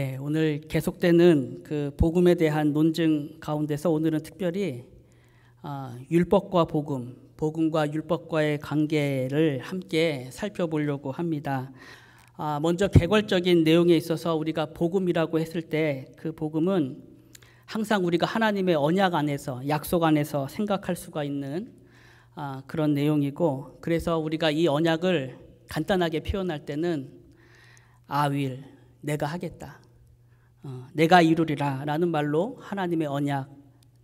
예, 오늘 계속되는 그 복음에 대한 논증 가운데서 오늘은 특별히 아, 율법과 복음, 복음과 율법과의 관계를 함께 살펴보려고 합니다. 아, 먼저 개괄적인 내용에 있어서 우리가 복음이라고 했을 때 그 복음은 항상 우리가 하나님의 언약 안에서 약속 안에서 생각할 수가 있는 아, 그런 내용이고 그래서 우리가 이 언약을 간단하게 표현할 때는 아윌 내가 하겠다 어, 내가 이루리라 라는 말로 하나님의 언약,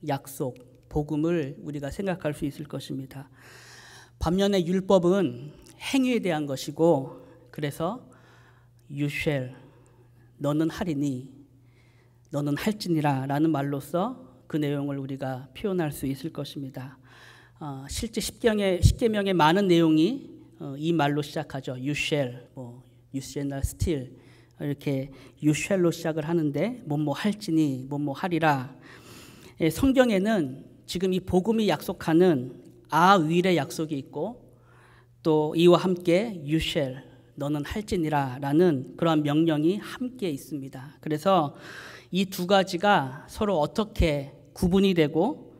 약속, 복음을 우리가 생각할 수 있을 것입니다. 반면에 율법은 행위에 대한 것이고 그래서 유쉘 너는 하리니 너는 할지니라 라는 말로써 그 내용을 우리가 표현할 수 있을 것입니다. 어, 실제 십경의 십계명의 많은 내용이 어, 이 말로 시작하죠. 유쉘, 뭐 유쉘나 스틸 이렇게 유쉘로 시작을 하는데 뭐뭐 뭐 할지니 뭐뭐 뭐 하리라 예, 성경에는 지금 이 복음이 약속하는 아윌의 약속이 있고 또 이와 함께 유쉘 너는 할지니라라는 그러한 명령이 함께 있습니다. 그래서 이 두 가지가 서로 어떻게 구분이 되고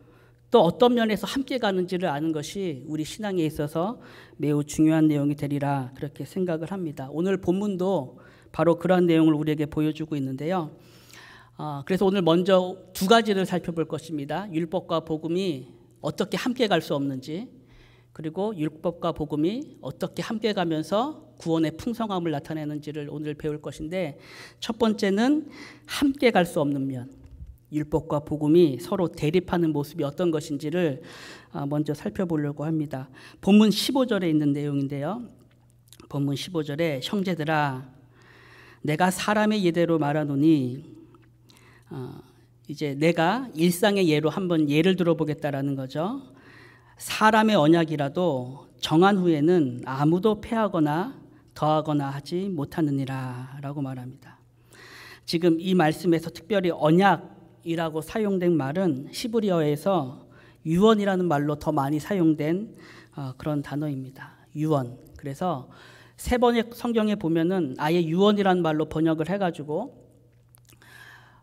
또 어떤 면에서 함께 가는지를 아는 것이 우리 신앙에 있어서 매우 중요한 내용이 되리라 그렇게 생각을 합니다. 오늘 본문도 바로 그러한 내용을 우리에게 보여주고 있는데요. 어, 그래서 오늘 먼저 두 가지를 살펴볼 것입니다. 율법과 복음이 어떻게 함께 갈 수 없는지, 그리고 율법과 복음이 어떻게 함께 가면서 구원의 풍성함을 나타내는지를 오늘 배울 것인데, 첫 번째는 함께 갈 수 없는 면, 율법과 복음이 서로 대립하는 모습이 어떤 것인지를 어, 먼저 살펴보려고 합니다. 본문 15절에 있는 내용인데요. 본문 15절에 형제들아 내가 사람의 예대로 말하노니 어, 이제 내가 일상의 예로 한번 예를 들어보겠다라는 거죠. 사람의 언약이라도 정한 후에는 아무도 패하거나 더하거나 하지 못하느니라라고 말합니다. 지금 이 말씀에서 특별히 언약이라고 사용된 말은 시브리어에서 유언이라는 말로 더 많이 사용된 어, 그런 단어입니다. 유언. 그래서 세 번의 성경에 보면은 아예 유언이란 말로 번역을 해가지고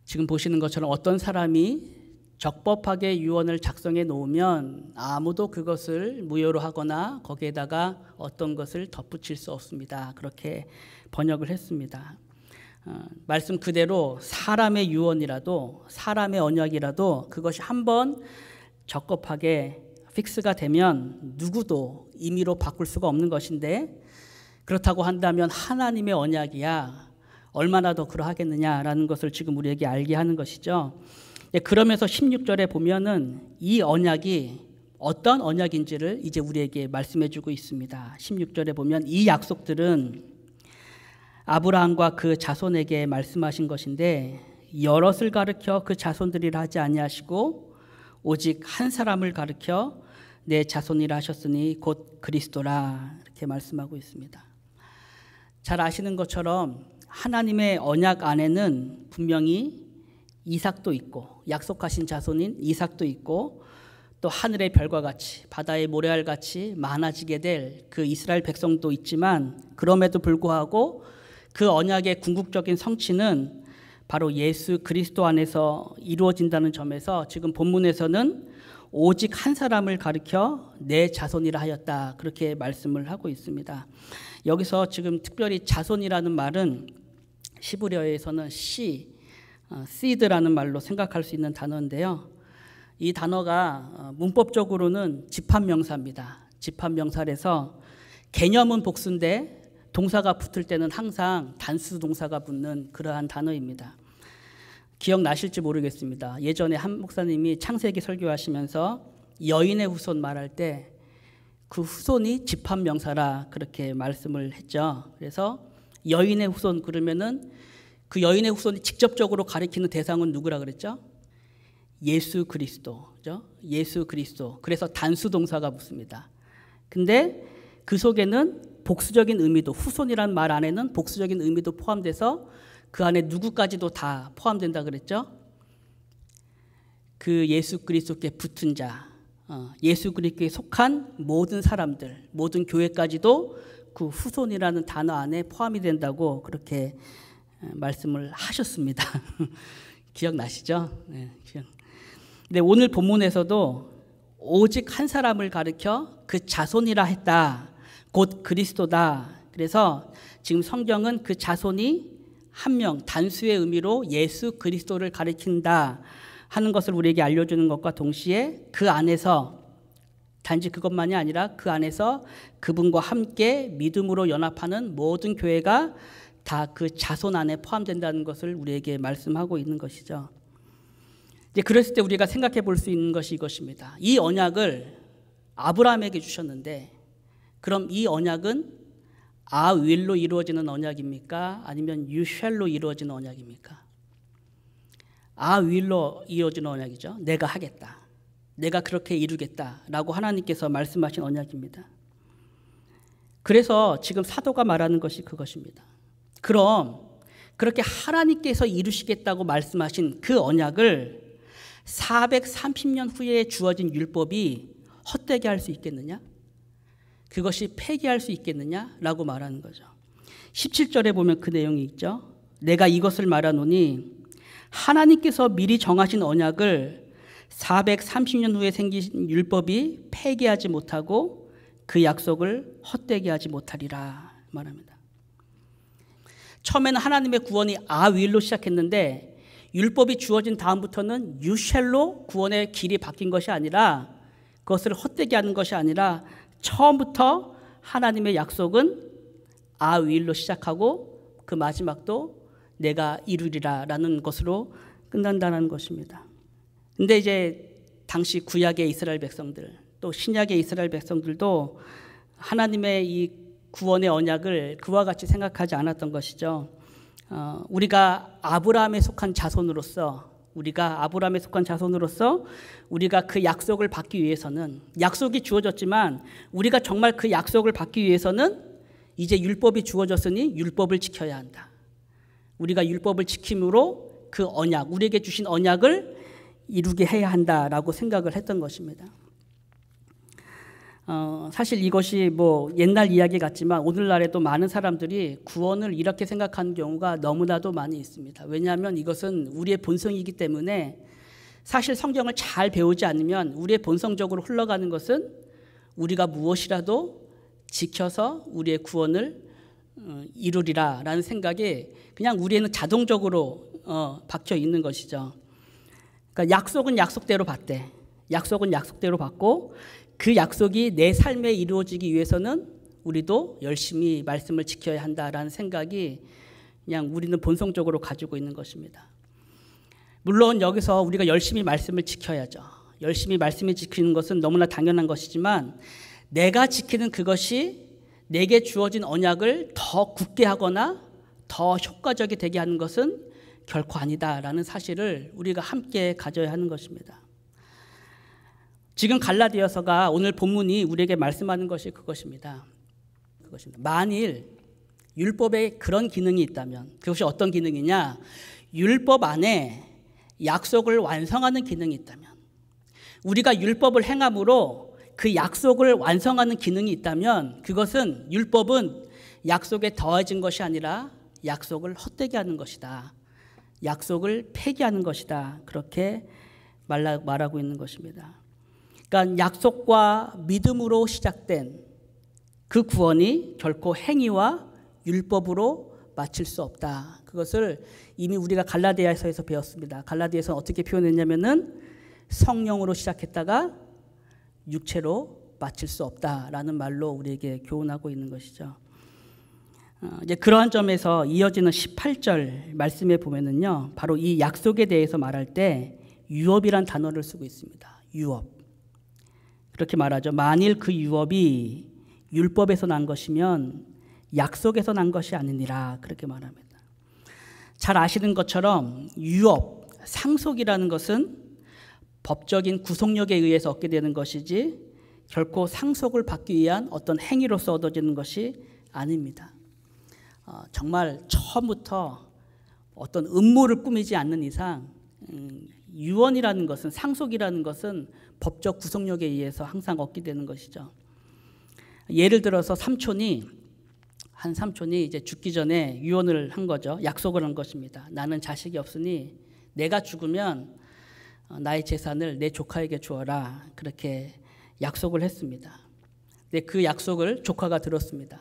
지금 보시는 것처럼 어떤 사람이 적법하게 유언을 작성해 놓으면 아무도 그것을 무효로 하거나 거기에다가 어떤 것을 덧붙일 수 없습니다. 그렇게 번역을 했습니다. 어, 말씀 그대로 사람의 유언이라도 사람의 언약이라도 그것이 한번 적법하게 픽스가 되면 누구도 임의로 바꿀 수가 없는 것인데 그렇다고 한다면 하나님의 언약이야 얼마나 더 그러하겠느냐라는 것을 지금 우리에게 알게 하는 것이죠. 예, 그러면서 16절에 보면은 이 언약이 어떤 언약인지를 이제 우리에게 말씀해 주고 있습니다. 16절에 보면 이 약속들은 아브라함과 그 자손에게 말씀하신 것인데 여럿을 가르켜 그 자손들이라 하지 아니하시고 오직 한 사람을 가르켜 내 자손이라 하셨으니 곧 그리스도라 이렇게 말씀하고 있습니다. 잘 아시는 것처럼 하나님의 언약 안에는 분명히 이삭도 있고 약속하신 자손인 이삭도 있고 또 하늘의 별과 같이 바다의 모래알 같이 많아지게 될 그 이스라엘 백성도 있지만 그럼에도 불구하고 그 언약의 궁극적인 성취는 바로 예수 그리스도 안에서 이루어진다는 점에서 지금 본문에서는 오직 한 사람을 가리켜 내 자손이라 하였다 그렇게 말씀을 하고 있습니다. 여기서 지금 특별히 자손이라는 말은 시브리어에서는 씨, 씨드라는 어, 말로 생각할 수 있는 단어인데요. 이 단어가 어, 문법적으로는 집합명사입니다. 집합명사래서 개념은 복수인데 동사가 붙을 때는 항상 단수 동사가 붙는 그러한 단어입니다. 기억나실지 모르겠습니다. 예전에 한 목사님이 창세기 설교하시면서 여인의 후손 말할 때그 후손이 집합 명사라 그렇게 말씀을 했죠. 그래서 여인의 후손 그러면은 그 여인의 후손이 직접적으로 가리키는 대상은 누구라 그랬죠? 예수 그리스도죠. 예수 그리스도. 그래서 단수 동사가 붙습니다. 근데 그 속에는 복수적인 의미도 후손이란 말 안에는 복수적인 의미도 포함돼서 그 안에 누구까지도 다 포함된다 그랬죠. 그 예수 그리스도께 붙은 자. 어, 예수 그리스도에 속한 모든 사람들, 모든 교회까지도 그 후손이라는 단어 안에 포함이 된다고 그렇게 말씀을 하셨습니다. 기억나시죠? 네, 기억. 근데 오늘 본문에서도 오직 한 사람을 가르켜 그 자손이라 했다. 곧 그리스도다. 그래서 지금 성경은 그 자손이 한 명, 단수의 의미로 예수 그리스도를 가리킨다. 하는 것을 우리에게 알려주는 것과 동시에 그 안에서 단지 그것만이 아니라 그 안에서 그분과 함께 믿음으로 연합하는 모든 교회가 다 그 자손 안에 포함된다는 것을 우리에게 말씀하고 있는 것이죠. 이제 그랬을 때 우리가 생각해 볼 수 있는 것이 이것입니다. 이 언약을 아브라함에게 주셨는데 그럼 이 언약은 아윌로 이루어지는 언약입니까? 아니면 유쉘로 이루어지는 언약입니까? 아윌로 이어지는 언약이죠. 내가 하겠다. 내가 그렇게 이루겠다라고 하나님께서 말씀하신 언약입니다. 그래서 지금 사도가 말하는 것이 그것입니다. 그럼 그렇게 하나님께서 이루시겠다고 말씀하신 그 언약을 430년 후에 주어진 율법이 헛되게 할 수 있겠느냐? 그것이 폐기할 수 있겠느냐? 라고 말하는 거죠. 17절에 보면 그 내용이 있죠. 내가 이것을 말하노니 하나님께서 미리 정하신 언약을 430년 후에 생긴 율법이 폐기하지 못하고 그 약속을 헛되게 하지 못하리라 말합니다. 처음에는 하나님의 구원이 아윌로 시작했는데 율법이 주어진 다음부터는 유쉘로 구원의 길이 바뀐 것이 아니라 그것을 헛되게 하는 것이 아니라 처음부터 하나님의 약속은 아윌로 시작하고 그 마지막도 내가 이루리라라는 것으로 끝난다는 것입니다. 근데 이제 당시 구약의 이스라엘 백성들 또 신약의 이스라엘 백성들도 하나님의 이 구원의 언약을 그와 같이 생각하지 않았던 것이죠. 어, 우리가 아브라함에 속한 자손으로서 우리가 아브라함에 속한 자손으로서 우리가 그 약속을 받기 위해서는 약속이 주어졌지만 우리가 정말 그 약속을 받기 위해서는 이제 율법이 주어졌으니 율법을 지켜야 한다. 우리가 율법을 지킴으로 그 언약, 우리에게 주신 언약을 이루게 해야 한다라고 생각을 했던 것입니다. 어, 사실 이것이 뭐 옛날 이야기 같지만 오늘날에도 많은 사람들이 구원을 이렇게 생각하는 경우가 너무나도 많이 있습니다. 왜냐하면 이것은 우리의 본성이기 때문에 사실 성경을 잘 배우지 않으면 우리의 본성적으로 흘러가는 것은 우리가 무엇이라도 지켜서 우리의 구원을 어, 이루리라라는 생각이 그냥 우리에는 자동적으로 어, 박혀 있는 것이죠. 그러니까 약속은 약속대로 받대. 약속은 약속대로 받고 그 약속이 내 삶에 이루어지기 위해서는 우리도 열심히 말씀을 지켜야 한다라는 생각이 그냥 우리는 본성적으로 가지고 있는 것입니다. 물론 여기서 우리가 열심히 말씀을 지켜야죠. 열심히 말씀을 지키는 것은 너무나 당연한 것이지만 내가 지키는 그것이 내게 주어진 언약을 더 굳게 하거나 더 효과적이 되게 하는 것은 결코 아니다라는 사실을 우리가 함께 가져야 하는 것입니다. 지금 갈라디아서가 오늘 본문이 우리에게 말씀하는 것이 그것입니다. 그것입니다. 만일 율법에 그런 기능이 있다면 그것이 어떤 기능이냐? 율법 안에 약속을 완성하는 기능이 있다면 우리가 율법을 행함으로 그 약속을 완성하는 기능이 있다면 그것은 율법은 약속에 더해진 것이 아니라 약속을 헛되게 하는 것이다. 약속을 폐기하는 것이다. 그렇게 말하고 있는 것입니다. 그러니까 약속과 믿음으로 시작된 그 구원이 결코 행위와 율법으로 마칠 수 없다. 그것을 이미 우리가 갈라디아에서 배웠습니다. 갈라디아에서 어떻게 표현했냐면은 성령으로 시작했다가 육체로 마칠 수 없다라는 말로 우리에게 교훈하고 있는 것이죠. 어, 이제 그러한 점에서 이어지는 18절 말씀에 보면은요, 바로 이 약속에 대해서 말할 때 유업이란 단어를 쓰고 있습니다. 유업. 그렇게 말하죠. 만일 그 유업이 율법에서 난 것이면 약속에서 난 것이 아니니라 그렇게 말합니다. 잘 아시는 것처럼 유업, 상속이라는 것은 법적인 구속력에 의해서 얻게 되는 것이지 결코 상속을 받기 위한 어떤 행위로서 얻어지는 것이 아닙니다. 어, 정말 처음부터 어떤 음모를 꾸미지 않는 이상 음, 유언이라는 것은 상속이라는 것은 법적 구속력에 의해서 항상 얻게 되는 것이죠. 예를 들어서 삼촌이 한 삼촌이 이제 죽기 전에 유언을 한 거죠. 약속을 한 것입니다. 나는 자식이 없으니 내가 죽으면 어, 나의 재산을 내 조카에게 주어라 그렇게 약속을 했습니다. 근그 약속을 조카가 들었습니다.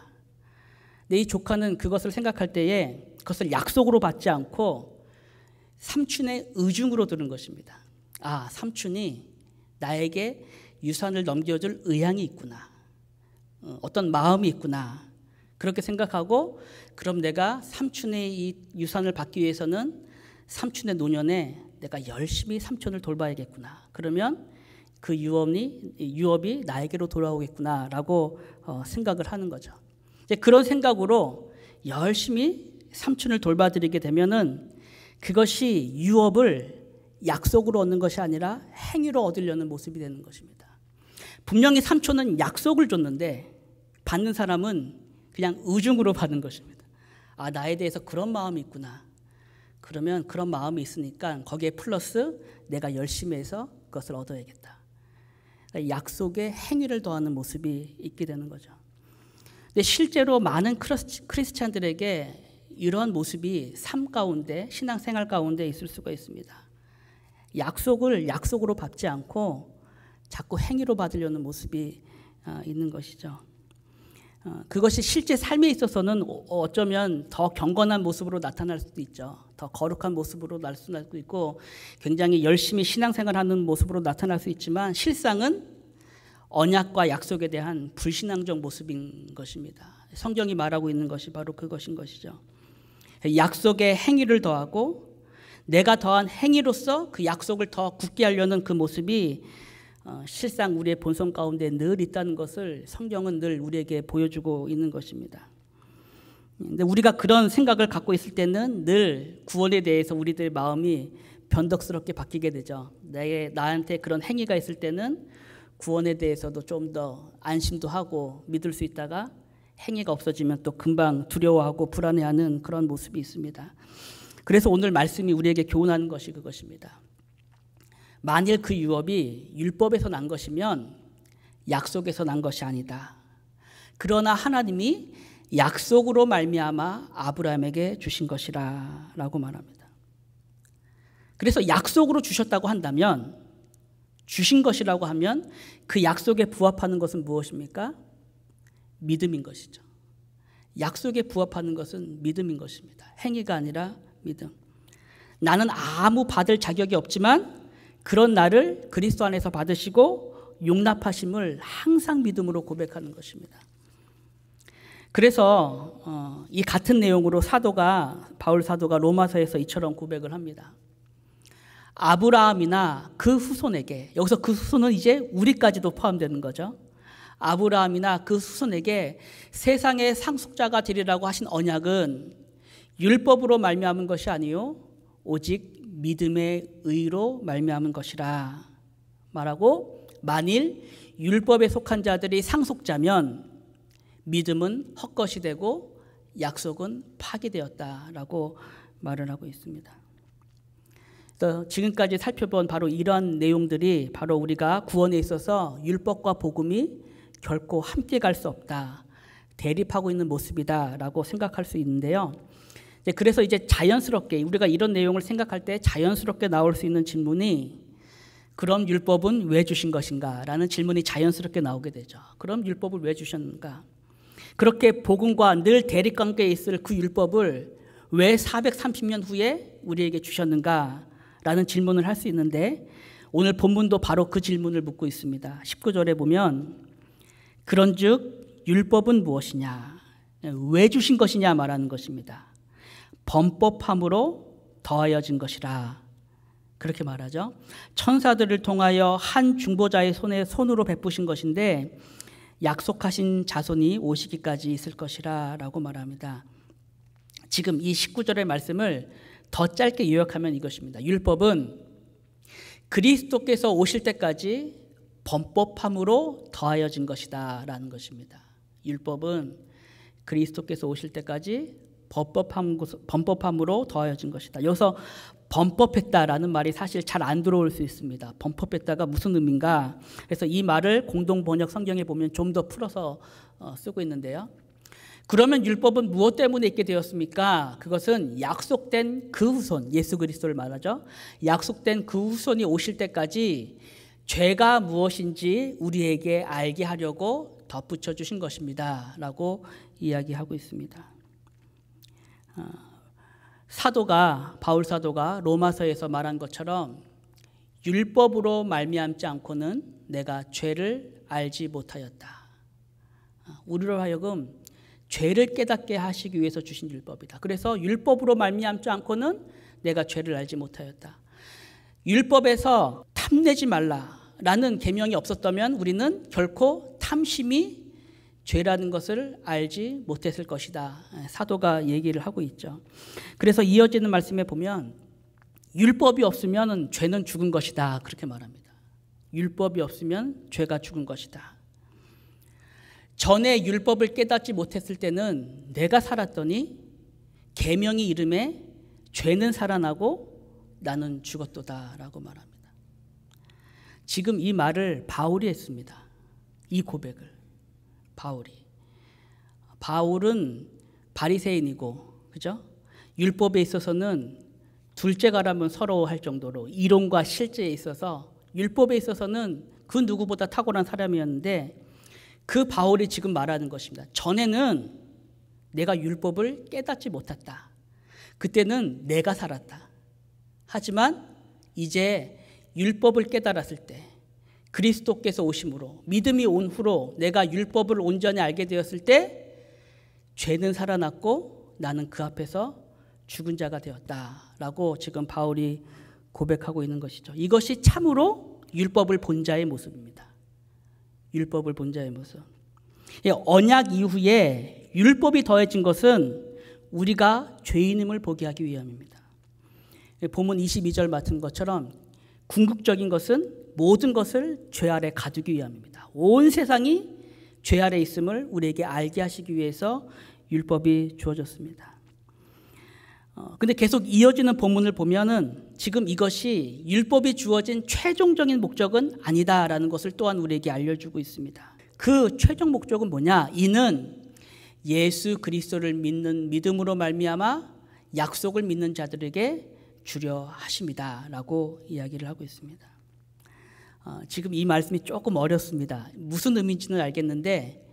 근이 조카는 그것을 생각할 때에 그것을 약속으로 받지 않고 삼촌의 의중으로 들은 것입니다. 아, 삼촌이 나에게 유산을 넘겨줄 의향이 있구나. 어, 어떤 마음이 있구나. 그렇게 생각하고 그럼 내가 삼촌의 이 유산을 받기 위해서는 삼촌의 노년에 내가 열심히 삼촌을 돌봐야겠구나. 그러면 그 유업이 유업이 나에게로 돌아오겠구나라고 어, 생각을 하는 거죠. 이제 그런 생각으로 열심히 삼촌을 돌봐드리게 되면은 그것이 유업을 약속으로 얻는 것이 아니라 행위로 얻으려는 모습이 되는 것입니다. 분명히 삼촌은 약속을 줬는데 받는 사람은 그냥 의중으로 받는 것입니다. 아 나에 대해서 그런 마음이 있구나. 그러면 그런 마음이 있으니까 거기에 플러스 내가 열심히 해서 그것을 얻어야겠다. 그러니까 약속에 행위를 더하는 모습이 있게 되는 거죠. 근데 실제로 많은 크리스찬들에게 이러한 모습이 삶 가운데 신앙생활 가운데 있을 수가 있습니다. 약속을 약속으로 받지 않고 자꾸 행위로 받으려는 모습이 어, 있는 것이죠. 어, 그것이 실제 삶에 있어서는 어, 어쩌면 더 경건한 모습으로 나타날 수도 있죠. 더 거룩한 모습으로 나타날 수 있고 굉장히 열심히 신앙생활하는 모습으로 나타날 수 있지만 실상은 언약과 약속에 대한 불신앙적 모습인 것입니다. 성경이 말하고 있는 것이 바로 그것인 것이죠. 약속의 행위를 더하고 내가 더한 행위로서 그 약속을 더 굳게 하려는 그 모습이 어, 실상 우리의 본성 가운데 늘 있다는 것을 성경은 늘 우리에게 보여주고 있는 것입니다. 근데 우리가 그런 생각을 갖고 있을 때는 늘 구원에 대해서 우리들 마음이 변덕스럽게 바뀌게 되죠. 내 나한테 그런 행위가 있을 때는 구원에 대해서도 좀 더 안심도 하고 믿을 수 있다가 행위가 없어지면 또 금방 두려워하고 불안해하는 그런 모습이 있습니다. 그래서 오늘 말씀이 우리에게 교훈하는 것이 그것입니다. 만일 그 유업이 율법에서 난 것이면 약속에서 난 것이 아니다. 그러나 하나님이 약속으로 말미암아 아브라함에게 주신 것이라라고 말합니다. 그래서 약속으로 주셨다고 한다면 주신 것이라고 하면 그 약속에 부합하는 것은 무엇입니까? 믿음인 것이죠. 약속에 부합하는 것은 믿음인 것입니다. 행위가 아니라 믿음. 나는 아무 받을 자격이 없지만 그런 나를 그리스도 안에서 받으시고 용납하심을 항상 믿음으로 고백하는 것입니다. 그래서 어, 이 같은 내용으로 사도가 바울 사도가 로마서에서 이처럼 고백을 합니다. 아브라함이나 그 후손에게 여기서 그 후손은 이제 우리까지도 포함되는 거죠. 아브라함이나 그 후손에게 세상의 상속자가 되리라고 하신 언약은 율법으로 말미암은 것이 아니요 오직 믿음의 의로 말미암은 것이라 말하고 만일 율법에 속한 자들이 상속자면 믿음은 헛것이 되고 약속은 파기되었다라고 말을 하고 있습니다. 지금까지 살펴본 바로 이런 내용들이 바로 우리가 구원에 있어서 율법과 복음이 결코 함께 갈 수 없다. 대립하고 있는 모습이다라고 생각할 수 있는데요. 그래서 이제 자연스럽게 우리가 이런 내용을 생각할 때 자연스럽게 나올 수 있는 질문이 그럼 율법은 왜 주신 것인가? 라는 질문이 자연스럽게 나오게 되죠. 그럼 율법을 왜 주셨는가? 그렇게 복음과 늘 대립관계에 있을 그 율법을 왜 430년 후에 우리에게 주셨는가? 라는 질문을 할 수 있는데 오늘 본문도 바로 그 질문을 묻고 있습니다. 19절에 보면 그런즉 율법은 무엇이냐? 왜 주신 것이냐 말하는 것입니다. 범법함으로 더하여진 것이라. 그렇게 말하죠. 천사들을 통하여 한 중보자의 손에 손으로 베푸신 것인데 약속하신 자손이 오시기까지 있을 것이라 라고 말합니다. 지금 이 19절의 말씀을 더 짧게 요약하면 이것입니다. 율법은 그리스도께서 오실 때까지 범법함으로 더하여진 것이다 라는 것입니다. 율법은 그리스도께서 오실 때까지 범법함, 범법함으로 더하여진 것이다. 여기서 범법했다라는 말이 사실 잘 안 들어올 수 있습니다. 범법했다가 무슨 의미인가? 그래서 이 말을 공동 번역 성경에 보면 좀 더 풀어서 어, 쓰고 있는데요. 그러면 율법은 무엇 때문에 있게 되었습니까? 그것은 약속된 그 후손, 예수 그리스도를 말하죠. 약속된 그 후손이 오실 때까지 죄가 무엇인지 우리에게 알게 하려고 덧붙여 주신 것입니다. 라고 이야기하고 있습니다. 어, 사도가 바울 사도가 로마서에서 말한 것처럼 율법으로 말미암지 않고는 내가 죄를 알지 못하였다. 우리로 하여금 죄를 깨닫게 하시기 위해서 주신 율법이다. 그래서 율법으로 말미암지 않고는 내가 죄를 알지 못하였다. 율법에서 탐내지 말라라는 계명이 없었다면 우리는 결코 탐심이 죄라는 것을 알지 못했을 것이다. 예, 사도가 얘기를 하고 있죠. 그래서 이어지는 말씀에 보면 율법이 없으면 죄는 죽은 것이다. 그렇게 말합니다. 율법이 없으면 죄가 죽은 것이다. 전에 율법을 깨닫지 못했을 때는 내가 살았더니 계명이 이름에 죄는 살아나고 나는 죽었도다라고 말합니다. 지금 이 말을 바울이 했습니다. 이 고백을 바울이. 바울은 바리새인이고 그죠? 율법에 있어서는 둘째가라면 서러워할 정도로 이론과 실제에 있어서 율법에 있어서는 그 누구보다 탁월한 사람이었는데 그 바울이 지금 말하는 것입니다. 전에는 내가 율법을 깨닫지 못했다. 그때는 내가 살았다. 하지만 이제 율법을 깨달았을 때 그리스도께서 오심으로 믿음이 온 후로 내가 율법을 온전히 알게 되었을 때 죄는 살아났고 나는 그 앞에서 죽은 자가 되었다라고 지금 바울이 고백하고 있는 것이죠. 이것이 참으로 율법을 본 자의 모습입니다. 율법을 본 자의 모습. 예, 언약 이후에 율법이 더해진 것은 우리가 죄인임을 보게 하기 위함입니다. 예, 본문 22절 맡은 것처럼 궁극적인 것은 모든 것을 죄 아래 가두기 위함입니다. 온 세상이 죄 아래 있음을 우리에게 알게 하시기 위해서 율법이 주어졌습니다. 어, 근데 계속 이어지는 본문을 보면은 지금 이것이 율법이 주어진 최종적인 목적은 아니다라는 것을 또한 우리에게 알려주고 있습니다. 그 최종 목적은 뭐냐? 이는 예수 그리스도를 믿는 믿음으로 말미암아 약속을 믿는 자들에게 주려 하십니다라고 이야기를 하고 있습니다. 어, 지금 이 말씀이 조금 어렵습니다. 무슨 의미인지는 알겠는데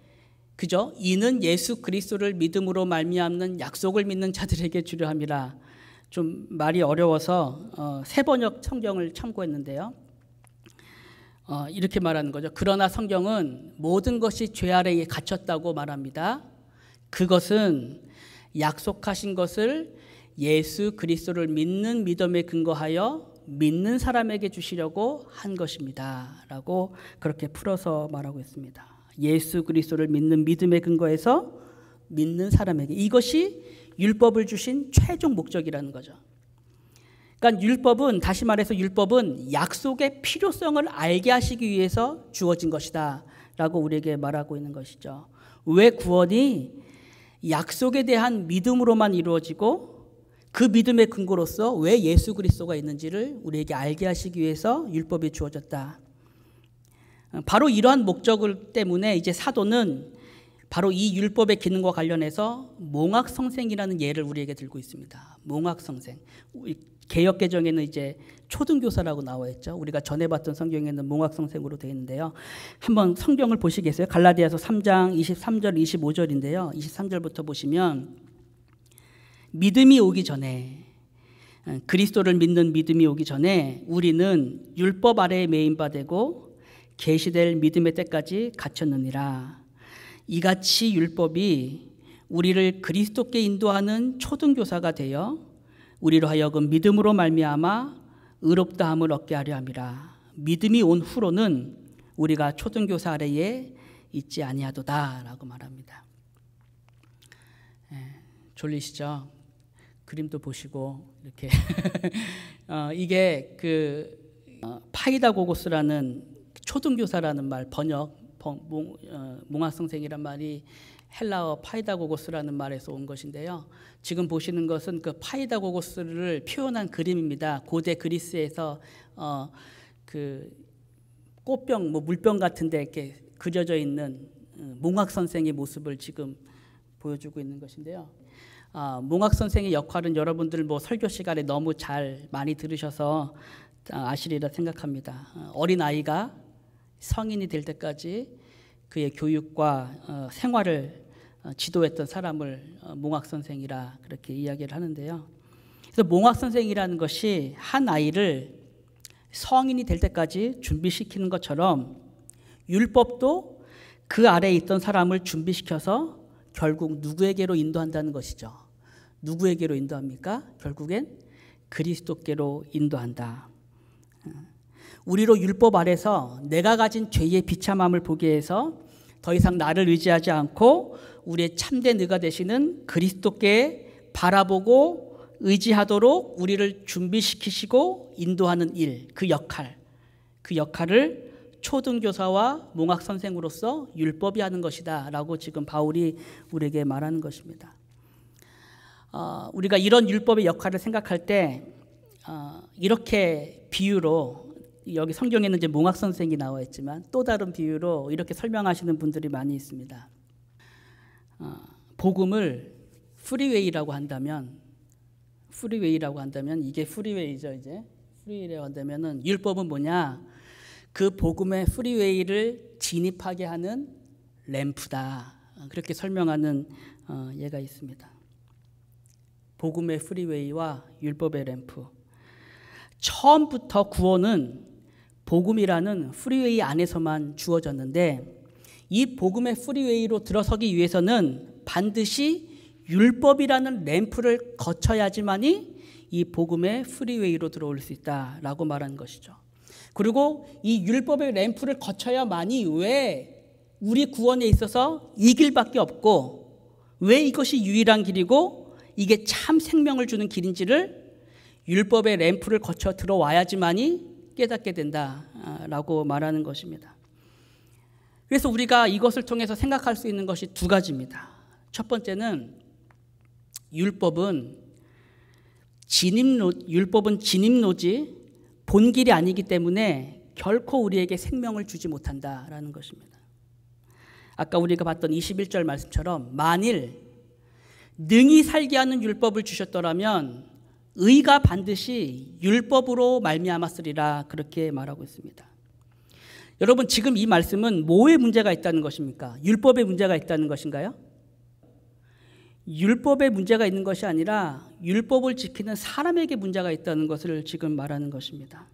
그죠? 이는 예수 그리스도를 믿음으로 말미암는 약속을 믿는 자들에게 주려 함이라. 좀 말이 어려워서 어, 세 번역 성경을 참고했는데요. 어, 이렇게 말하는 거죠. 그러나 성경은 모든 것이 죄 아래에 갇혔다고 말합니다. 그것은 약속하신 것을 예수 그리스도를 믿는 믿음에 근거하여 믿는 사람에게 주시려고 한 것입니다. 라고 그렇게 풀어서 말하고 있습니다. 예수 그리스도를 믿는 믿음의 근거에서 믿는 사람에게 이것이 율법을 주신 최종 목적이라는 거죠. 그러니까 율법은 다시 말해서 율법은 약속의 필요성을 알게 하시기 위해서 주어진 것이다라고 우리에게 말하고 있는 것이죠. 왜 구원이 약속에 대한 믿음으로만 이루어지고 그 믿음의 근거로서 왜 예수 그리스도가 있는지를 우리에게 알게 하시기 위해서 율법이 주어졌다. 어, 바로 이러한 목적을 때문에 이제 사도는 바로 이 율법의 기능과 관련해서 몽학성생이라는 예를 우리에게 들고 있습니다. 몽학성생. 개혁 개정에는 이제 초등교사라고 나와 있죠. 우리가 전에 봤던 성경에는 몽학성생으로 되어 있는데요. 한번 성경을 보시겠어요? 갈라디아서 3장 23절 25절인데요. 23절부터 보시면 믿음이 오기 전에 어, 그리스도를 믿는 믿음이 오기 전에 우리는 율법 아래에 매인바되고 계시될 믿음의 때까지 갇혔느니라. 이같이 율법이 우리를 그리스도께 인도하는 초등교사가 되어 우리로 하여금 믿음으로 말미암아 의롭다함을 얻게 하려 함이라. 믿음이 온 후로는 우리가 초등교사 아래에 있지 아니하도다라고 말합니다. 예, 졸리시죠? 그림도 보시고 이렇게 어, 이게 그 어, 파이다고고스라는 초등교사라는 말 번역 번, 몽, 어, 몽학성생이란 말이 헬라어 파이다고고스라는 말에서 온 것인데요. 지금 보시는 것은 그 파이다고고스를 표현한 그림입니다. 고대 그리스에서 어, 그 꽃병, 뭐 물병 같은데 이렇게 그려져 있는 어, 몽학 선생의 모습을 지금 보여주고 있는 것인데요. 아, 몽학 선생의 역할은 여러분들 뭐 설교 시간에 너무 잘 많이 들으셔서 어, 아시리라 생각합니다. 어, 어린 아이가 성인이 될 때까지 그의 교육과 생활을 지도했던 사람을 몽학 선생이라 그렇게 이야기를 하는데요. 그래서 몽학 선생이라는 것이 한 아이를 성인이 될 때까지 준비시키는 것처럼 율법도 그 아래에 있던 사람을 준비시켜서 결국 누구에게로 인도한다는 것이죠. 누구에게로 인도합니까? 결국엔 그리스도께로 인도한다. 우리로 율법 아래서 내가 가진 죄의 비참함을 보게 해서 더 이상 나를 의지하지 않고 우리의 참된 의가 되시는 그리스도께 바라보고 의지하도록 우리를 준비시키시고 인도하는 일, 그 역할, 그 역할을 초등교사와 몽학선생으로서 율법이 하는 것이다 라고 지금 바울이 우리에게 말하는 것입니다. 어, 우리가 이런 율법의 역할을 생각할 때 어, 이렇게 비유로 여기 성경에는 이제 몽학 선생이 나와 있지만 또 다른 비유로 이렇게 설명하시는 분들이 많이 있습니다. 어, 복음을 프리웨이라고 한다면 프리웨이라고 한다면 이게 프리웨이죠 이제 프리웨이라고 한다면은 율법은 뭐냐 그 복음의 프리웨이를 진입하게 하는 램프다 그렇게 설명하는 어, 예가 있습니다. 복음의 프리웨이와 율법의 램프. 처음부터 구원은 복음이라는 프리웨이 안에서만 주어졌는데 이 복음의 프리웨이로 들어서기 위해서는 반드시 율법이라는 램프를 거쳐야지만이 이 복음의 프리웨이로 들어올 수 있다라고 말한 것이죠. 그리고 이 율법의 램프를 거쳐야만이 왜 우리 구원에 있어서 이 길밖에 없고 왜 이것이 유일한 길이고 이게 참 생명을 주는 길인지를 율법의 램프를 거쳐 들어와야지만이 깨닫게 된다라고 말하는 것입니다. 그래서 우리가 이것을 통해서 생각할 수 있는 것이 두 가지입니다. 첫 번째는 율법은 진입로 율법은 진입로지 본길이 아니기 때문에 결코 우리에게 생명을 주지 못한다라는 것입니다. 아까 우리가 봤던 21절 말씀처럼 만일 능히 살게 하는 율법을 주셨더라면 의가 반드시 율법으로 말미암았으리라 그렇게 말하고 있습니다. 여러분 지금 이 말씀은 뭐의 문제가 있다는 것입니까? 율법의 문제가 있다는 것인가요? 율법의 문제가 있는 것이 아니라 율법을 지키는 사람에게 문제가 있다는 것을 지금 말하는 것입니다.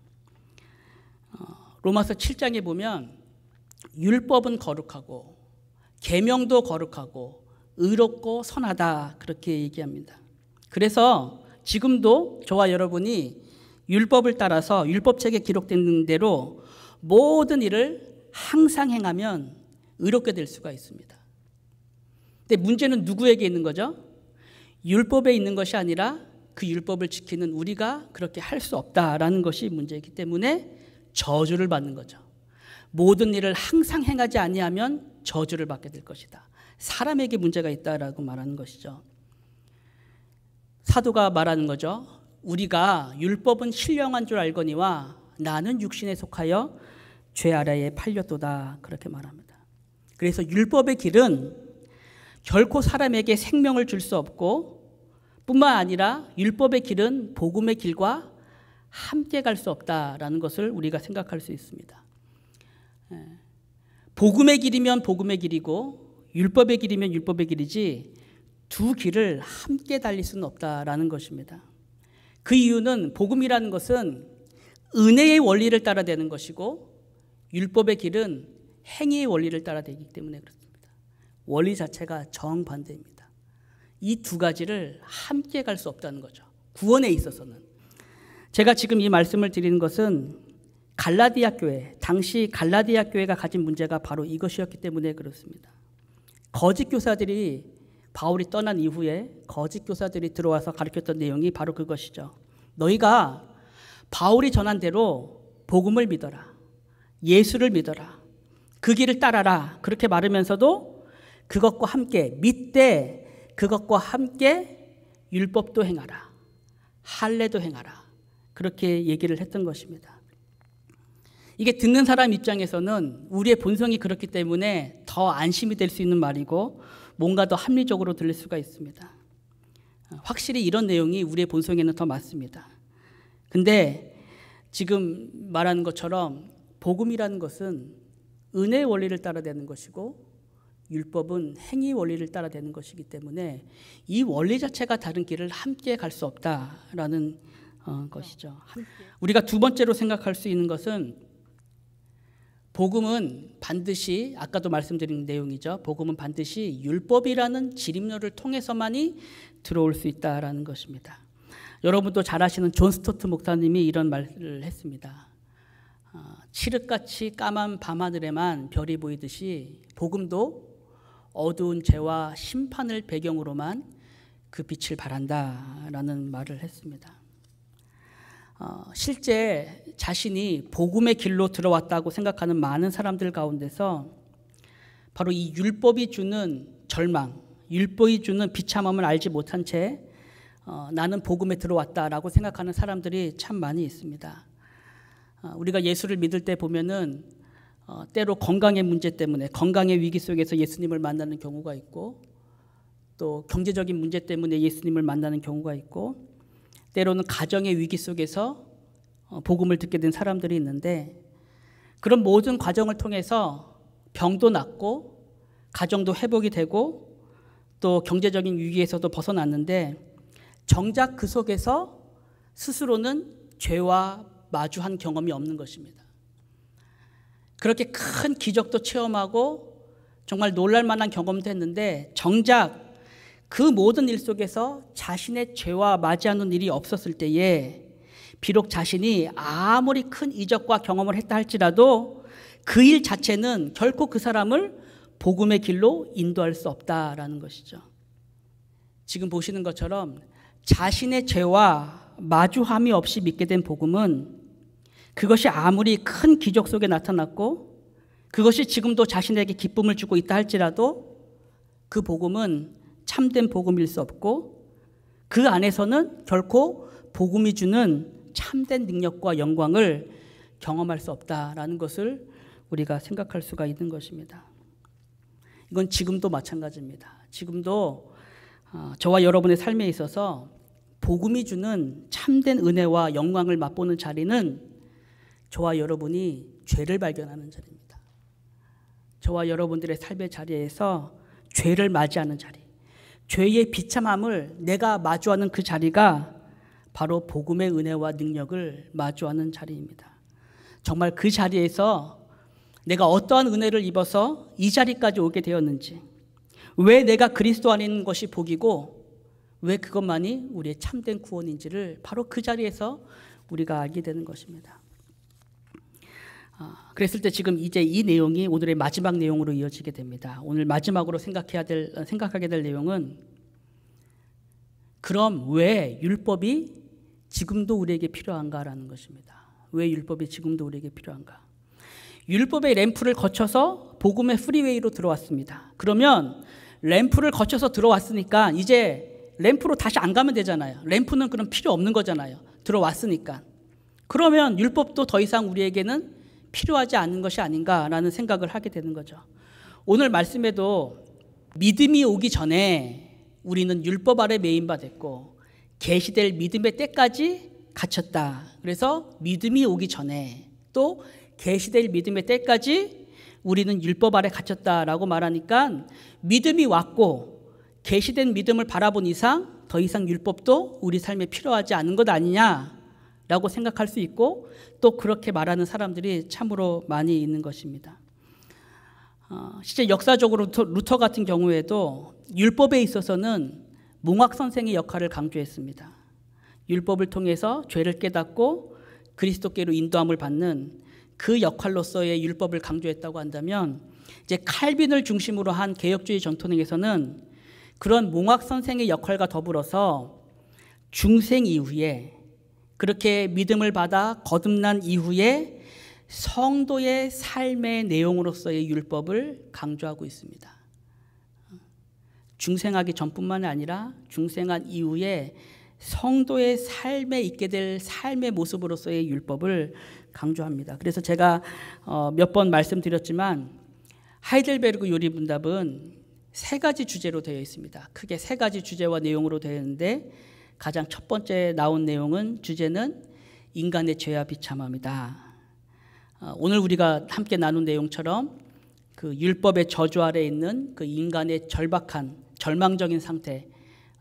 어, 로마서 7장에 보면 율법은 거룩하고 계명도 거룩하고 의롭고 선하다 그렇게 얘기합니다. 그래서 지금도 저와 여러분이 율법을 따라서 율법책에 기록된 대로 모든 일을 항상 행하면 의롭게 될 수가 있습니다. 근데 문제는 누구에게 있는 거죠? 율법에 있는 것이 아니라 그 율법을 지키는 우리가 그렇게 할 수 없다라는 것이 문제이기 때문에 저주를 받는 거죠. 모든 일을 항상 행하지 아니하면 저주를 받게 될 것이다. 사람에게 문제가 있다라고 말하는 것이죠. 사도가 말하는 거죠. 우리가 율법은 신령한 줄 알거니와 나는 육신에 속하여 죄 아래에 팔렸도다 그렇게 말합니다. 그래서 율법의 길은 결코 사람에게 생명을 줄 수 없고 뿐만 아니라 율법의 길은 복음의 길과 함께 갈 수 없다라는 것을 우리가 생각할 수 있습니다. 예. 복음의 길이면 복음의 길이고 율법의 길이면 율법의 길이지 두 길을 함께 달릴 수는 없다라는 것입니다. 그 이유는 복음이라는 것은 은혜의 원리를 따라 되는 것이고 율법의 길은 행위의 원리를 따라 되기 때문에 그렇습니다. 원리 자체가 정반대입니다. 이 두 가지를 함께 갈 수 없다는 거죠. 구원에 있어서는. 제가 지금 이 말씀을 드리는 것은 갈라디아 교회, 당시 갈라디아 교회가 가진 문제가 바로 이것이었기 때문에 그렇습니다. 거짓 교사들이 바울이 떠난 이후에 거짓 교사들이 들어와서 가르쳤던 내용이 바로 그것이죠. 너희가 바울이 전한 대로 복음을 믿어라. 예수를 믿어라. 그 길을 따라라. 그렇게 말하면서도 그것과 함께 믿되 그것과 함께 율법도 행하라. 할례도 행하라. 그렇게 얘기를 했던 것입니다. 이게 듣는 사람 입장에서는 우리의 본성이 그렇기 때문에 더 안심이 될 수 있는 말이고 뭔가 더 합리적으로 들릴 수가 있습니다. 확실히 이런 내용이 우리의 본성에는 더 맞습니다. 근데 지금 말하는 것처럼 복음이라는 것은 은혜의 원리를 따라 되는 것이고 율법은 행위 원리를 따라 되는 것이기 때문에 이 원리 자체가 다른 길을 함께 갈 수 없다라는 어, 것이죠. 우리가 두 번째로 생각할 수 있는 것은 복음은 반드시 아까도 말씀드린 내용이죠. 복음은 반드시 율법이라는 지름로를 통해서만이 들어올 수 있다라는 것입니다. 여러분도 잘 아시는 존 스토트 목사님이 이런 말을 했습니다. 어, 칠흑같이 까만 밤하늘에만 별이 보이듯이 복음도 어두운 죄와 심판을 배경으로만 그 빛을 바란다라는 말을 했습니다. 어, 실제 자신이 복음의 길로 들어왔다고 생각하는 많은 사람들 가운데서 바로 이 율법이 주는 절망, 율법이 주는 비참함을 알지 못한 채 어, 나는 복음에 들어왔다라고 생각하는 사람들이 참 많이 있습니다. 어, 우리가 예수를 믿을 때 보면은 어, 때로 건강의 문제 때문에 건강의 위기 속에서 예수님을 만나는 경우가 있고 또 경제적인 문제 때문에 예수님을 만나는 경우가 있고 때로는 가정의 위기 속에서 어, 복음을 듣게 된 사람들이 있는데 그런 모든 과정을 통해서 병도 낫고 가정도 회복이 되고 또 경제적인 위기에서도 벗어났는데 정작 그 속에서 스스로는 죄와 마주한 경험이 없는 것입니다. 그렇게 큰 기적도 체험하고 정말 놀랄 만한 경험도 했는데 정작 그 모든 일 속에서 자신의 죄와 맞이하는 일이 없었을 때에 비록 자신이 아무리 큰 이적과 경험을 했다 할지라도 그 일 자체는 결코 그 사람을 복음의 길로 인도할 수 없다라는 것이죠. 지금 보시는 것처럼 자신의 죄와 마주함이 없이 믿게 된 복음은 그것이 아무리 큰 기적 속에 나타났고 그것이 지금도 자신에게 기쁨을 주고 있다 할지라도 그 복음은 참된 복음일 수 없고 그 안에서는 결코 복음이 주는 참된 능력과 영광을 경험할 수 없다라는 것을 우리가 생각할 수가 있는 것입니다. 이건 지금도 마찬가지입니다. 지금도 어, 저와 여러분의 삶에 있어서 복음이 주는 참된 은혜와 영광을 맛보는 자리는 저와 여러분이 죄를 발견하는 자리입니다. 저와 여러분들의 삶의 자리에서 죄를 맞이하는 자리. 죄의 비참함을 내가 마주하는 그 자리가 바로 복음의 은혜와 능력을 마주하는 자리입니다. 정말 그 자리에서 내가 어떠한 은혜를 입어서 이 자리까지 오게 되었는지, 왜 내가 그리스도 아닌 것이 복이고, 왜 그것만이 우리의 참된 구원인지를 바로 그 자리에서 우리가 알게 되는 것입니다. 아, 그랬을 때 지금 이제 이 내용이 오늘의 마지막 내용으로 이어지게 됩니다. 오늘 마지막으로 생각해야 될 생각하게 될 내용은 그럼 왜 율법이 지금도 우리에게 필요한가라는 것입니다. 왜 율법이 지금도 우리에게 필요한가? 율법의 램프를 거쳐서 복음의 프리웨이로 들어왔습니다. 그러면 램프를 거쳐서 들어왔으니까 이제 램프로 다시 안 가면 되잖아요. 램프는 그럼 필요 없는 거잖아요. 들어왔으니까. 그러면 율법도 더 이상 우리에게는 필요하지 않은 것이 아닌가라는 생각을 하게 되는 거죠. 오늘 말씀에도 믿음이 오기 전에 우리는 율법 아래 매인 바 됐고 계시될 믿음의 때까지 갇혔다. 그래서 믿음이 오기 전에 또 계시될 믿음의 때까지 우리는 율법 아래 갇혔다라고 말하니까 믿음이 왔고 계시된 믿음을 바라본 이상 더 이상 율법도 우리 삶에 필요하지 않은 것 아니냐 라고 생각할 수 있고 또 그렇게 말하는 사람들이 참으로 많이 있는 것입니다. 어, 실제 역사적으로 루터, 루터 같은 경우에도 율법에 있어서는 몽학 선생의 역할을 강조했습니다. 율법을 통해서 죄를 깨닫고 그리스도께로 인도함을 받는 그 역할로서의 율법을 강조했다고 한다면 이제 칼빈을 중심으로 한 개혁주의 전통에서는 그런 몽학 선생의 역할과 더불어서 중생 이후에 그렇게 믿음을 받아 거듭난 이후에 성도의 삶의 내용으로서의 율법을 강조하고 있습니다. 중생하기 전뿐만 아니라 중생한 이후에 성도의 삶에 있게 될 삶의 모습으로서의 율법을 강조합니다. 그래서 제가 어, 몇번 말씀드렸지만 하이델베르그 요리 분답은 세 가지 주제로 되어 있습니다. 크게 세 가지 주제와 내용으로 되는데 가장 첫 번째 나온 내용은 주제는 인간의 죄와 비참함이다. 어, 오늘 우리가 함께 나눈 내용처럼 그 율법의 저주 아래 있는 그 인간의 절박한 절망적인 상태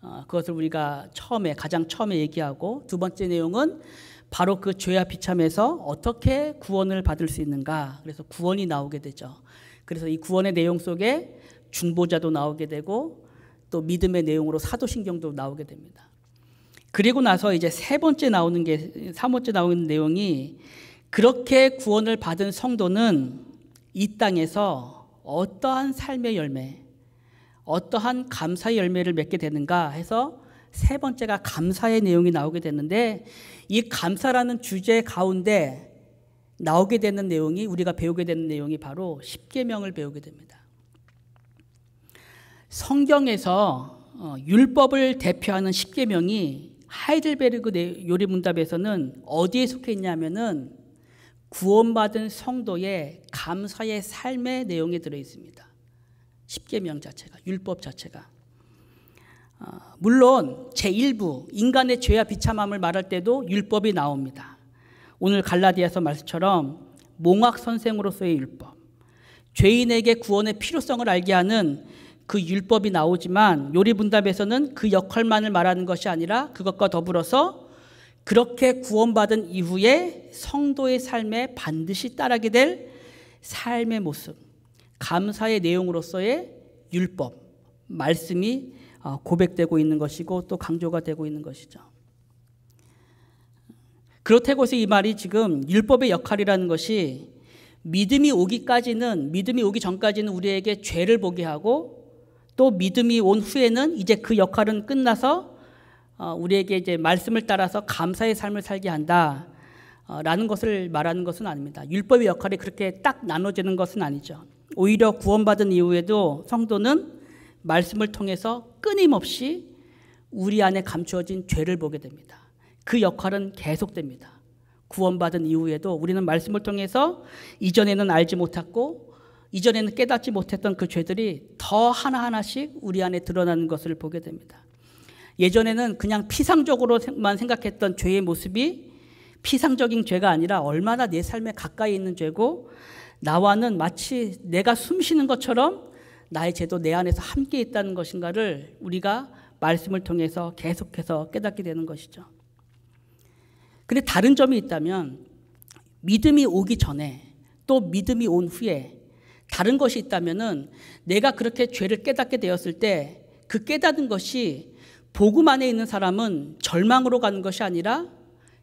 어, 그것을 우리가 처음에 가장 처음에 얘기하고 두 번째 내용은 바로 그 죄와 비참에서 어떻게 구원을 받을 수 있는가 그래서 구원이 나오게 되죠. 그래서 이 구원의 내용 속에 중보자도 나오게 되고 또 믿음의 내용으로 사도신경도 나오게 됩니다. 그리고 나서 이제 세 번째 나오는 게, 삼 번째 나오는 내용이 그렇게 구원을 받은 성도는 이 땅에서 어떠한 삶의 열매, 어떠한 감사의 열매를 맺게 되는가 해서 세 번째가 감사의 내용이 나오게 되는데이 감사라는 주제 가운데 나오게 되는 내용이 우리가 배우게 되는 내용이 바로 십계명을 배우게 됩니다. 성경에서 어, 율법을 대표하는 십계명이 하이델베르그 요리문답에서는 어디에 속해 있냐면은 구원받은 성도의 감사의 삶의 내용에 들어 있습니다. 십계명 자체가 율법 자체가 어, 물론 제1부 인간의 죄와 비참함을 말할 때도 율법이 나옵니다. 오늘 갈라디아서 말씀처럼 몽학 선생으로서의 율법, 죄인에게 구원의 필요성을 알게 하는 그 율법이 나오지만 요리분답에서는 그 역할만을 말하는 것이 아니라 그것과 더불어서 그렇게 구원받은 이후에 성도의 삶에 반드시 따르게 될 삶의 모습, 감사의 내용으로서의 율법, 말씀이 어, 고백되고 있는 것이고 또 강조가 되고 있는 것이죠. 그렇다고 해서 이 말이 지금 율법의 역할이라는 것이 믿음이 오기까지는 믿음이 오기 전까지는 우리에게 죄를 보게 하고 또 믿음이 온 후에는 이제 그 역할은 끝나서 어, 우리에게 이제 말씀을 따라서 감사의 삶을 살게 한다. 어, 라는 것을 말하는 것은 아닙니다. 율법의 역할이 그렇게 딱 나눠지는 것은 아니죠. 오히려 구원받은 이후에도 성도는 말씀을 통해서 끊임없이 우리 안에 감추어진 죄를 보게 됩니다. 그 역할은 계속됩니다. 구원받은 이후에도 우리는 말씀을 통해서 이전에는 알지 못했고 이전에는 깨닫지 못했던 그 죄들이 더 하나하나씩 우리 안에 드러나는 것을 보게 됩니다. 예전에는 그냥 피상적으로만 생각했던 죄의 모습이 피상적인 죄가 아니라 얼마나 내 삶에 가까이 있는 죄고 나와는 마치 내가 숨 쉬는 것처럼 나의 죄도 내 안에서 함께 있다는 것인가를 우리가 말씀을 통해서 계속해서 깨닫게 되는 것이죠. 근데 다른 점이 있다면 믿음이 오기 전에 또 믿음이 온 후에 다른 것이 있다면은 내가 그렇게 죄를 깨닫게 되었을 때 그 깨닫은 것이 복음 안에 있는 사람은 절망으로 가는 것이 아니라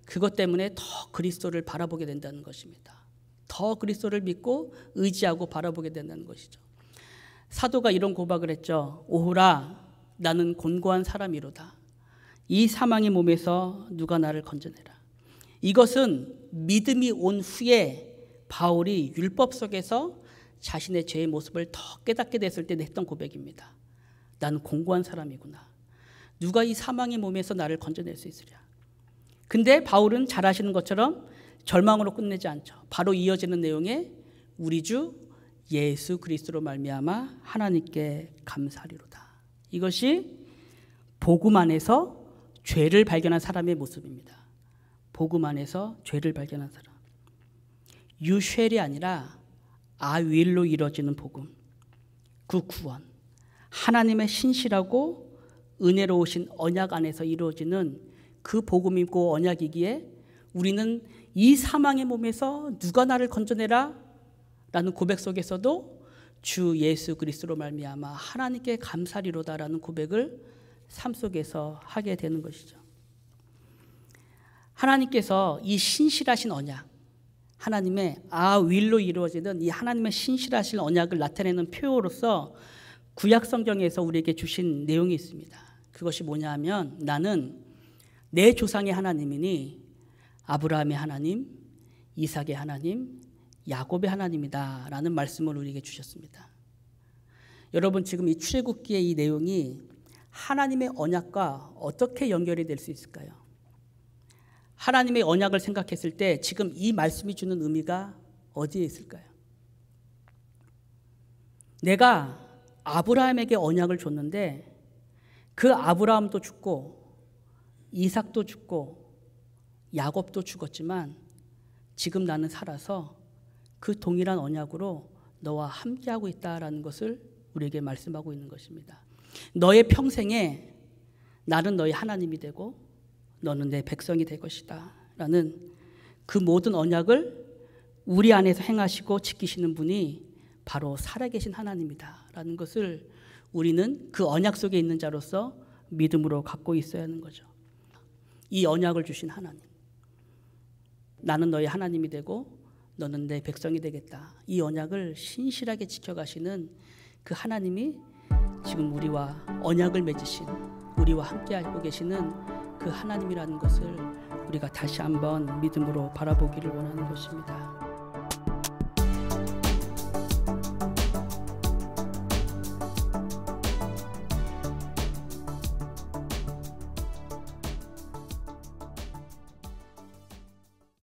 그것 때문에 더 그리스도를 바라보게 된다는 것입니다. 더 그리스도를 믿고 의지하고 바라보게 된다는 것이죠. 사도가 이런 고백을 했죠. 오호라 나는 곤고한 사람이로다. 이 사망의 몸에서 누가 나를 건져내라. 이것은 믿음이 온 후에 바울이 율법 속에서 자신의 죄의 모습을 더 깨닫게 됐을 때냈던 고백입니다. 나는 공고한 사람이구나. 누가 이 사망의 몸에서 나를 건져낼 수 있으랴. 근데 바울은 잘 아시는 것처럼 절망으로 끝내지 않죠. 바로 이어지는 내용에 우리 주 예수 그리스도로 말미암아 하나님께 감사리로다 이것이 복음 안에서 죄를 발견한 사람의 모습입니다. 복음 안에서 죄를 발견한 사람. 유쉘이 아니라 아윌로 이루어지는 복음, 그 구원, 하나님의 신실하고 은혜로우신 언약 안에서 이루어지는 그 복음이고 언약이기에 우리는 이 사망의 몸에서 누가 나를 건져내라 라는 고백 속에서도 주 예수 그리스도로 말미암아 하나님께 감사리로다라는 고백을 삶 속에서 하게 되는 것이죠. 하나님께서 이 신실하신 언약 하나님의 아윌로 이루어지는 이 하나님의 신실하신 언약을 나타내는 표로서 어 구약 성경에서 우리에게 주신 내용이 있습니다. 그것이 뭐냐면 나는 내 조상의 하나님이니 아브라함의 하나님, 이삭의 하나님, 야곱의 하나님이다라는 말씀을 우리에게 주셨습니다. 여러분 지금 이 출애굽기의 이 내용이 하나님의 언약과 어떻게 연결이 될 수 있을까요? 하나님의 언약을 생각했을 때 지금 이 말씀이 주는 의미가 어디에 있을까요? 내가 아브라함에게 언약을 줬는데 그 아브라함도 죽고 이삭도 죽고 야곱도 죽었지만 지금 나는 살아서 그 동일한 언약으로 너와 함께하고 있다라는 것을 우리에게 말씀하고 있는 것입니다. 너의 평생에 나는 너의 하나님이 되고 너는 내 백성이 될 것이다. 라는 그 모든 언약을 우리 안에서 행하시고 지키시는 분이 바로 살아계신 하나님이다. 라는 것을 우리는 그 언약 속에 있는 자로서 믿음으로 갖고 있어야 하는 거죠. 이 언약을 주신 하나님. 나는 너의 하나님이 되고 너는 내 백성이 되겠다. 이 언약을 신실하게 지켜가시는 그 하나님이 지금 우리와 언약을 맺으신 우리와 함께하고 계시는 그 하나님이라는 것을 우리가 다시 한번 믿음으로 바라보기를 원하는 것입니다.